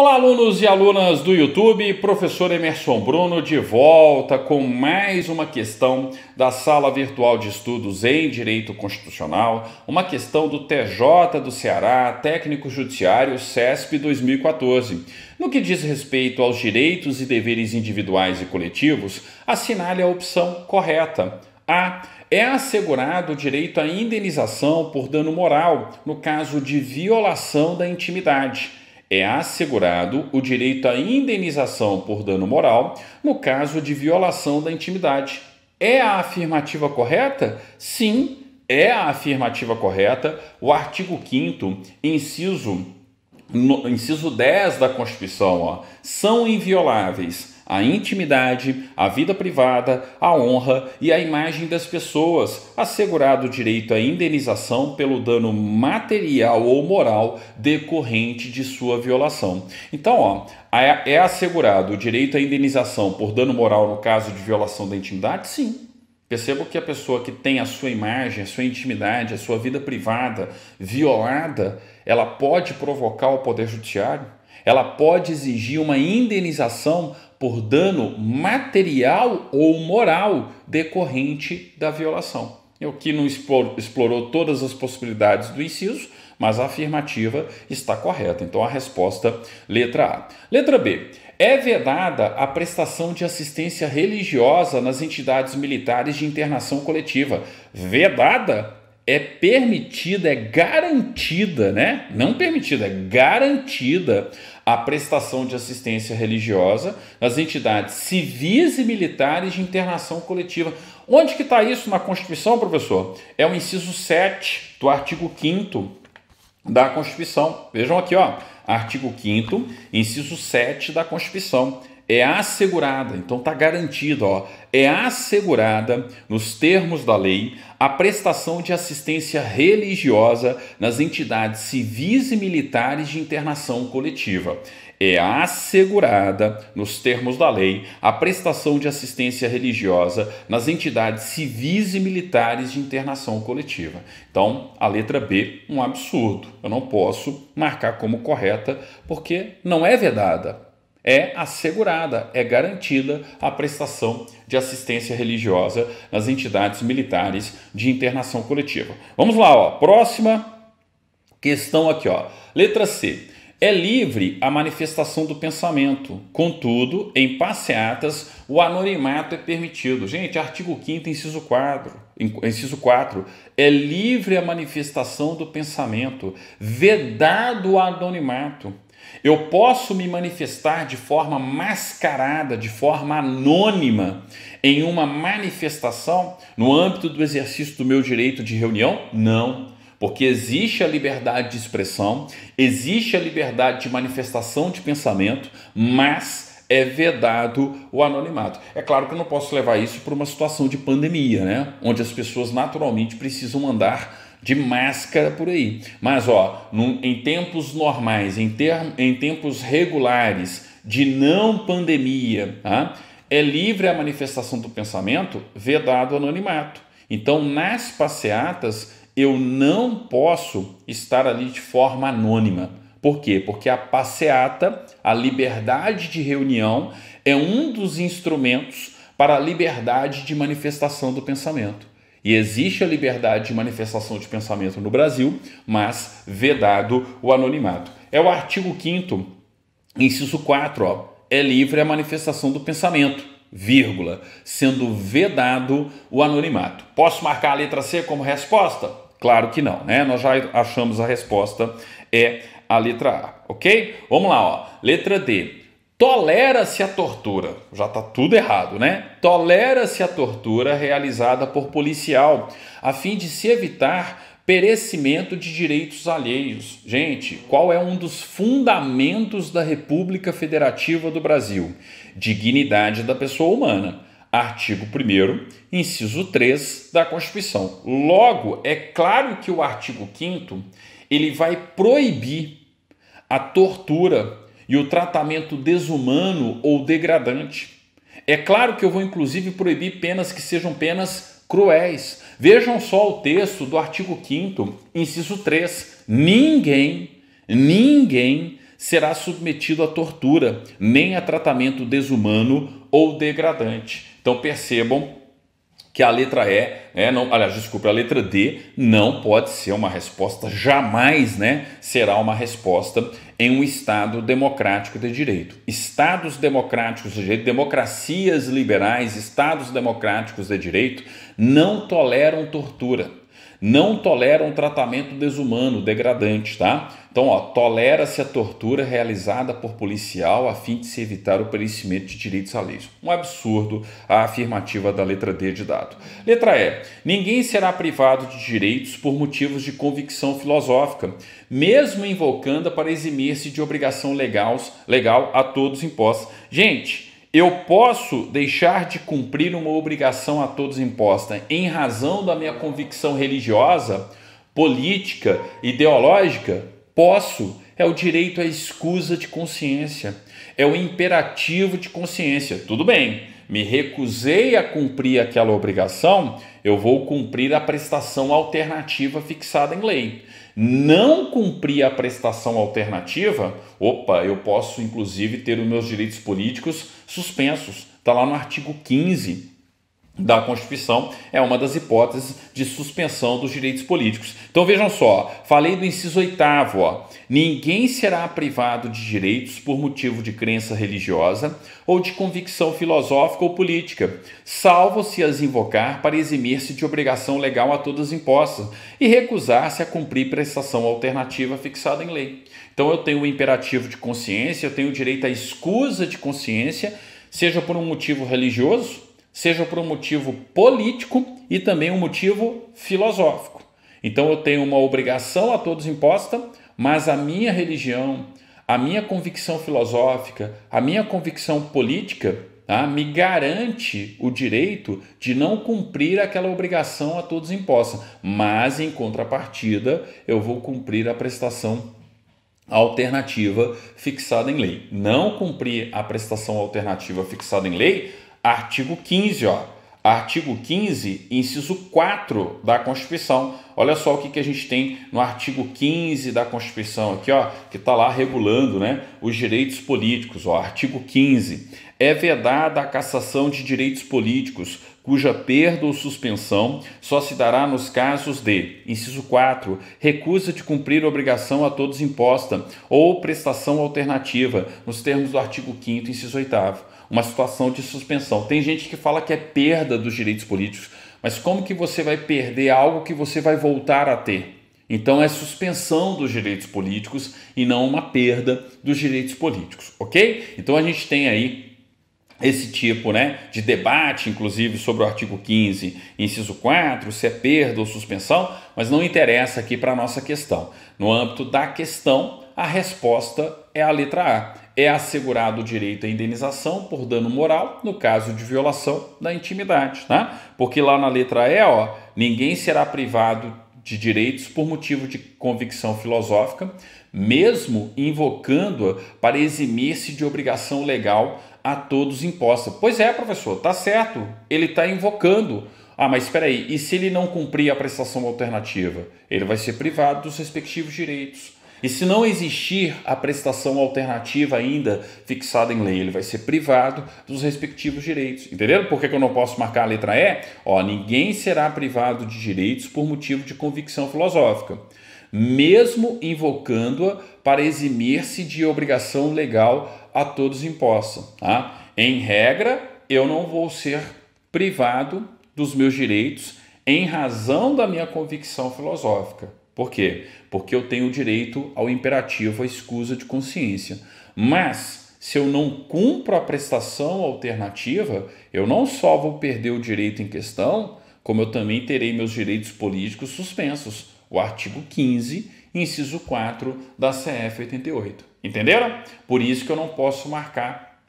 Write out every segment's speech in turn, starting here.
Olá, alunos e alunas do YouTube, professor Emerson Bruno de volta com mais uma questão da sala virtual de estudos em Direito Constitucional, uma questão do TJ do Ceará, Técnico Judiciário CESP 2014. No que diz respeito aos direitos e deveres individuais e coletivos, assinale a opção correta. A. É assegurado o direito à indenização por dano moral no caso de violação da intimidade é assegurado o direito à indenização por dano moral no caso de violação da intimidade. É a afirmativa correta? Sim, é a afirmativa correta. O artigo 5, inciso, inciso 10 da Constituição, ó, são invioláveis a intimidade, a vida privada, a honra e a imagem das pessoas, assegurado o direito à indenização pelo dano material ou moral decorrente de sua violação. Então, ó, é, é assegurado o direito à indenização por dano moral no caso de violação da intimidade? Sim. Percebo que a pessoa que tem a sua imagem, a sua intimidade, a sua vida privada violada, ela pode provocar o Poder Judiciário? Ela pode exigir uma indenização por dano material ou moral decorrente da violação. É o que não explorou todas as possibilidades do inciso, mas a afirmativa está correta. Então a resposta letra A. Letra B. É vedada a prestação de assistência religiosa nas entidades militares de internação coletiva. Vedada é permitida, é garantida, né? Não permitida, é garantida a prestação de assistência religiosa nas entidades civis e militares de internação coletiva. Onde que está isso na Constituição, professor? É o inciso 7 do artigo 5 da Constituição. Vejam aqui, ó, artigo 5 inciso 7 da Constituição é assegurada, então está garantida, ó, é assegurada, nos termos da lei, a prestação de assistência religiosa nas entidades civis e militares de internação coletiva. É assegurada, nos termos da lei, a prestação de assistência religiosa nas entidades civis e militares de internação coletiva. Então, a letra B, um absurdo. Eu não posso marcar como correta porque não é vedada é assegurada, é garantida a prestação de assistência religiosa nas entidades militares de internação coletiva. Vamos lá, ó. próxima questão aqui, ó. letra C. É livre a manifestação do pensamento, contudo, em passeatas, o anonimato é permitido. Gente, artigo 5, inciso 4. Inciso 4. É livre a manifestação do pensamento, vedado o anonimato. Eu posso me manifestar de forma mascarada, de forma anônima, em uma manifestação no âmbito do exercício do meu direito de reunião? Não, porque existe a liberdade de expressão, existe a liberdade de manifestação de pensamento, mas é vedado o anonimato. É claro que eu não posso levar isso para uma situação de pandemia, né? onde as pessoas naturalmente precisam andar de máscara por aí. Mas ó, num, em tempos normais, em, em tempos regulares de não pandemia, tá? é livre a manifestação do pensamento, vedado o anonimato. Então, nas passeatas, eu não posso estar ali de forma anônima. Por quê? Porque a passeata, a liberdade de reunião, é um dos instrumentos para a liberdade de manifestação do pensamento. E existe a liberdade de manifestação de pensamento no Brasil, mas vedado o anonimato. É o artigo 5 inciso 4, ó, é livre a manifestação do pensamento, vírgula, sendo vedado o anonimato. Posso marcar a letra C como resposta? Claro que não, né? Nós já achamos a resposta é a letra A, ok? Vamos lá, ó. Letra D Tolera-se a tortura, já está tudo errado, né? Tolera-se a tortura realizada por policial, a fim de se evitar perecimento de direitos alheios. Gente, qual é um dos fundamentos da República Federativa do Brasil? Dignidade da pessoa humana. Artigo 1, inciso 3 da Constituição. Logo, é claro que o artigo 5 ele vai proibir a tortura e o tratamento desumano ou degradante. É claro que eu vou inclusive proibir penas que sejam penas cruéis. Vejam só o texto do artigo 5 inciso 3. Ninguém, ninguém será submetido à tortura, nem a tratamento desumano ou degradante. Então percebam que a letra E, né, não, aliás, desculpa, a letra D não pode ser uma resposta, jamais né, será uma resposta em um Estado democrático de direito. Estados democráticos de direito, democracias liberais, Estados democráticos de direito não toleram tortura não toleram tratamento desumano, degradante, tá? Então, ó, tolera-se a tortura realizada por policial a fim de se evitar o perecimento de direitos à lei. Um absurdo a afirmativa da letra D de dado. Letra E. Ninguém será privado de direitos por motivos de convicção filosófica, mesmo invocando para eximir-se de obrigação legal, legal a todos imposta. Gente, eu posso deixar de cumprir uma obrigação a todos imposta em razão da minha convicção religiosa, política, ideológica? Posso. É o direito à escusa de consciência. É o imperativo de consciência. Tudo bem, me recusei a cumprir aquela obrigação, eu vou cumprir a prestação alternativa fixada em lei não cumprir a prestação alternativa, opa, eu posso inclusive ter os meus direitos políticos suspensos. Está lá no artigo 15 da Constituição é uma das hipóteses de suspensão dos direitos políticos. Então vejam só, falei do inciso oitavo, Ninguém será privado de direitos por motivo de crença religiosa ou de convicção filosófica ou política, salvo se as invocar para eximir-se de obrigação legal a todas impostas e recusar-se a cumprir prestação alternativa fixada em lei. Então eu tenho o imperativo de consciência, eu tenho o direito à escusa de consciência, seja por um motivo religioso seja por um motivo político e também um motivo filosófico. Então eu tenho uma obrigação a todos imposta, mas a minha religião, a minha convicção filosófica, a minha convicção política tá, me garante o direito de não cumprir aquela obrigação a todos imposta, mas em contrapartida eu vou cumprir a prestação alternativa fixada em lei. Não cumprir a prestação alternativa fixada em lei Artigo 15, ó. Artigo 15, inciso 4 da Constituição. Olha só o que, que a gente tem no artigo 15 da Constituição aqui, ó, que está lá regulando né, os direitos políticos. Ó, artigo 15. É vedada a cassação de direitos políticos, cuja perda ou suspensão só se dará nos casos de: inciso 4, recusa de cumprir obrigação a todos imposta ou prestação alternativa, nos termos do artigo 5, inciso 8 uma situação de suspensão. Tem gente que fala que é perda dos direitos políticos, mas como que você vai perder algo que você vai voltar a ter? Então é suspensão dos direitos políticos e não uma perda dos direitos políticos, ok? Então a gente tem aí esse tipo né, de debate, inclusive, sobre o artigo 15, inciso 4, se é perda ou suspensão, mas não interessa aqui para a nossa questão. No âmbito da questão, a resposta é a letra A. É assegurado o direito à indenização por dano moral no caso de violação da intimidade, né? Porque lá na letra E, ó, ninguém será privado de direitos por motivo de convicção filosófica, mesmo invocando-a para eximir-se de obrigação legal a todos imposta. Pois é, professor, tá certo. Ele está invocando. Ah, mas espera aí, e se ele não cumprir a prestação alternativa? Ele vai ser privado dos respectivos direitos. E se não existir a prestação alternativa ainda fixada em lei, ele vai ser privado dos respectivos direitos. Entenderam por que eu não posso marcar a letra E? Ó, ninguém será privado de direitos por motivo de convicção filosófica, mesmo invocando-a para eximir-se de obrigação legal a todos imposta. Tá? Em regra, eu não vou ser privado dos meus direitos em razão da minha convicção filosófica. Por quê? Porque eu tenho direito ao imperativo, à escusa de consciência. Mas, se eu não cumpro a prestação alternativa, eu não só vou perder o direito em questão, como eu também terei meus direitos políticos suspensos. O artigo 15, inciso 4 da CF 88. Entenderam? Por isso que eu não posso marcar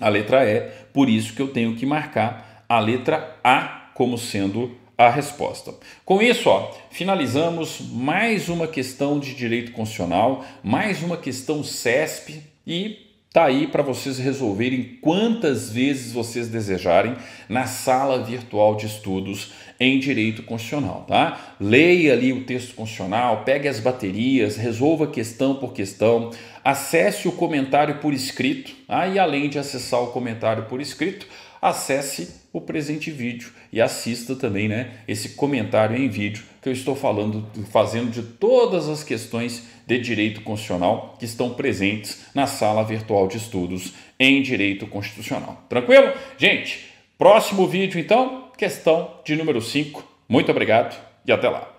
a letra E, por isso que eu tenho que marcar a letra A como sendo a resposta. Com isso, ó, finalizamos mais uma questão de direito constitucional, mais uma questão CESP e tá aí para vocês resolverem quantas vezes vocês desejarem na sala virtual de estudos em direito constitucional, tá? Leia ali o texto constitucional, pegue as baterias, resolva questão por questão, acesse o comentário por escrito, aí tá? além de acessar o comentário por escrito, acesse o presente vídeo e assista também, né, esse comentário em vídeo que eu estou falando, fazendo de todas as questões de direito constitucional que estão presentes na sala virtual de estudos em direito constitucional. Tranquilo? Gente, próximo vídeo então, questão de número 5. Muito obrigado e até lá.